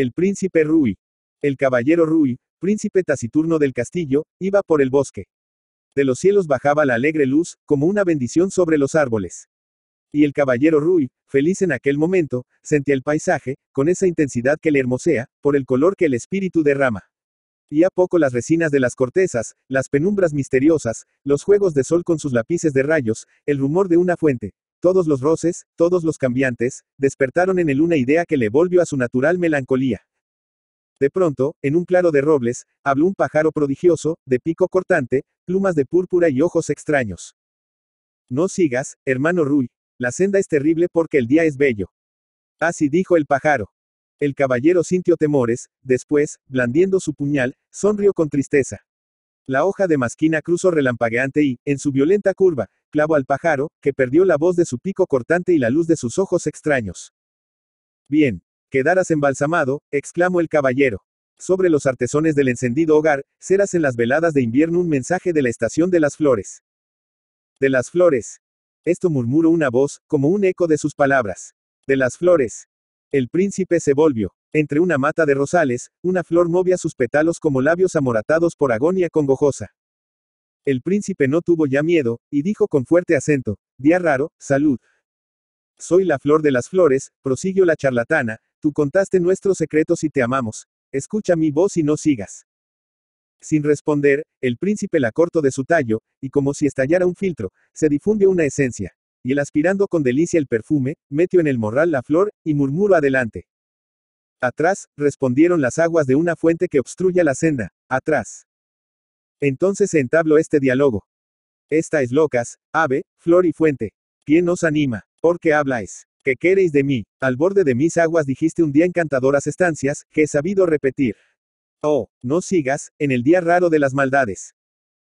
El príncipe Rui. El caballero Rui, príncipe taciturno del castillo, iba por el bosque. De los cielos bajaba la alegre luz, como una bendición sobre los árboles. Y el caballero Rui, feliz en aquel momento, sentía el paisaje, con esa intensidad que le hermosea, por el color que el espíritu derrama. Y a poco las resinas de las cortezas, las penumbras misteriosas, los juegos de sol con sus lapices de rayos, el rumor de una fuente, todos los roces, todos los cambiantes, despertaron en él una idea que le volvió a su natural melancolía. De pronto, en un claro de robles, habló un pájaro prodigioso, de pico cortante, plumas de púrpura y ojos extraños. No sigas, hermano Rui, la senda es terrible porque el día es bello. Así dijo el pájaro. El caballero sintió temores, después, blandiendo su puñal, sonrió con tristeza. La hoja de masquina cruzó relampagueante y, en su violenta curva, clavo al pájaro, que perdió la voz de su pico cortante y la luz de sus ojos extraños. Bien, quedarás embalsamado, exclamó el caballero. Sobre los artesones del encendido hogar, serás en las veladas de invierno un mensaje de la estación de las flores. De las flores. Esto murmuró una voz, como un eco de sus palabras. De las flores. El príncipe se volvió. Entre una mata de rosales, una flor movía sus pétalos como labios amoratados por agonía congojosa. El príncipe no tuvo ya miedo, y dijo con fuerte acento, Día raro, salud. Soy la flor de las flores, prosiguió la charlatana, tú contaste nuestros secretos y te amamos. Escucha mi voz y no sigas. Sin responder, el príncipe la cortó de su tallo, y como si estallara un filtro, se difunde una esencia. Y el aspirando con delicia el perfume, metió en el morral la flor, y murmuró adelante. Atrás, respondieron las aguas de una fuente que obstruye la senda, atrás. Entonces se entabló este diálogo. Esta es locas, ave, flor y fuente. ¿Quién os anima? ¿Por qué habláis? ¿Qué queréis de mí? Al borde de mis aguas dijiste un día encantadoras estancias, que he sabido repetir. Oh, no sigas, en el día raro de las maldades.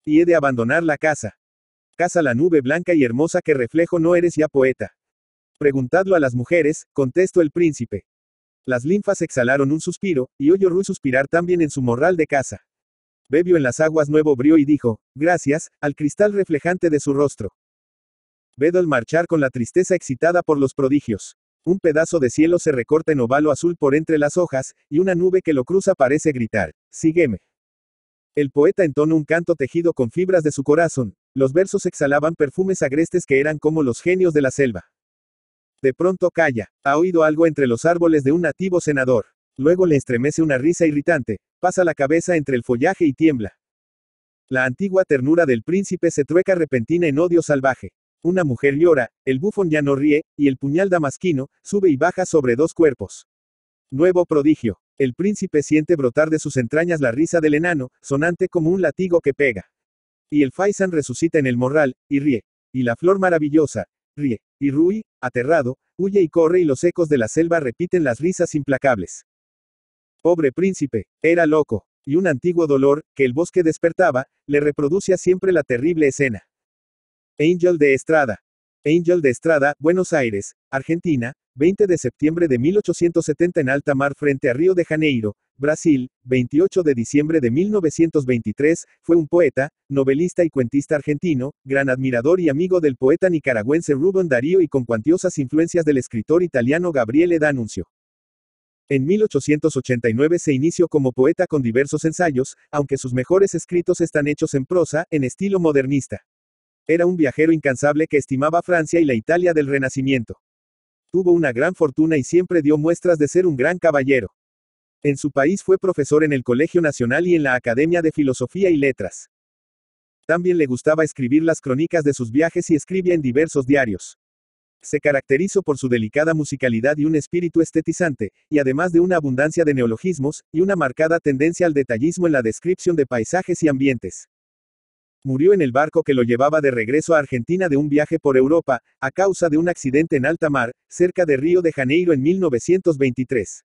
Y he de abandonar la casa. Casa la nube blanca y hermosa que reflejo no eres ya poeta. Preguntadlo a las mujeres, contestó el príncipe. Las linfas exhalaron un suspiro, y oyó Rui suspirar también en su morral de casa. Bebió en las aguas nuevo brío y dijo, gracias, al cristal reflejante de su rostro. Vedo el marchar con la tristeza excitada por los prodigios. Un pedazo de cielo se recorta en ovalo azul por entre las hojas, y una nube que lo cruza parece gritar, sígueme. El poeta entonó un canto tejido con fibras de su corazón, los versos exhalaban perfumes agrestes que eran como los genios de la selva. De pronto calla. Ha oído algo entre los árboles de un nativo senador. Luego le estremece una risa irritante, pasa la cabeza entre el follaje y tiembla. La antigua ternura del príncipe se trueca repentina en odio salvaje. Una mujer llora, el bufón ya no ríe, y el puñal damasquino, sube y baja sobre dos cuerpos. Nuevo prodigio. El príncipe siente brotar de sus entrañas la risa del enano, sonante como un latigo que pega. Y el faisán resucita en el morral, y ríe. Y la flor maravillosa, ríe Y Rui, aterrado, huye y corre y los ecos de la selva repiten las risas implacables. Pobre príncipe, era loco, y un antiguo dolor, que el bosque despertaba, le reproducía siempre la terrible escena. Angel de Estrada. Angel de Estrada, Buenos Aires, Argentina, 20 de septiembre de 1870 en alta mar frente a Río de Janeiro, Brasil, 28 de diciembre de 1923, fue un poeta, novelista y cuentista argentino, gran admirador y amigo del poeta nicaragüense Rubén Darío y con cuantiosas influencias del escritor italiano Gabriele D'Annunzio. En 1889 se inició como poeta con diversos ensayos, aunque sus mejores escritos están hechos en prosa, en estilo modernista. Era un viajero incansable que estimaba Francia y la Italia del Renacimiento. Tuvo una gran fortuna y siempre dio muestras de ser un gran caballero. En su país fue profesor en el Colegio Nacional y en la Academia de Filosofía y Letras. También le gustaba escribir las crónicas de sus viajes y escribía en diversos diarios. Se caracterizó por su delicada musicalidad y un espíritu estetizante, y además de una abundancia de neologismos, y una marcada tendencia al detallismo en la descripción de paisajes y ambientes. Murió en el barco que lo llevaba de regreso a Argentina de un viaje por Europa, a causa de un accidente en alta mar, cerca de Río de Janeiro en 1923.